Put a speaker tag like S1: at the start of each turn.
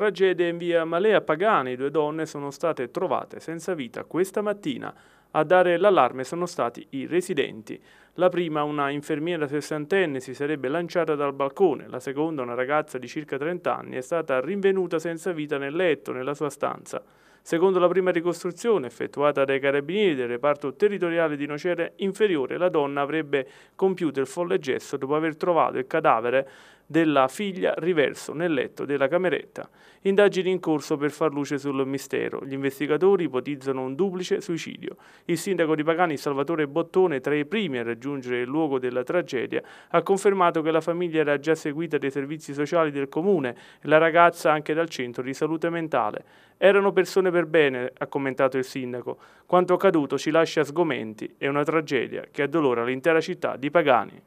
S1: Tragedia in via Malea Pagani, due donne sono state trovate senza vita questa mattina. A dare l'allarme sono stati i residenti. La prima, una infermiera sessantenne, si sarebbe lanciata dal balcone. La seconda, una ragazza di circa 30 anni, è stata rinvenuta senza vita nel letto, nella sua stanza. Secondo la prima ricostruzione effettuata dai carabinieri del reparto territoriale di Nocere Inferiore, la donna avrebbe compiuto il folle gesto dopo aver trovato il cadavere della figlia riverso nel letto della cameretta. Indagini in corso per far luce sul mistero. Gli investigatori ipotizzano un duplice suicidio. Il sindaco di Pagani, Salvatore Bottone, tra i primi a raggiungere il luogo della tragedia, ha confermato che la famiglia era già seguita dai servizi sociali del comune e la ragazza anche dal centro di salute mentale. Erano persone Sempre per bene, ha commentato il sindaco, quanto accaduto ci lascia sgomenti, è una tragedia che addolora l'intera città di Pagani.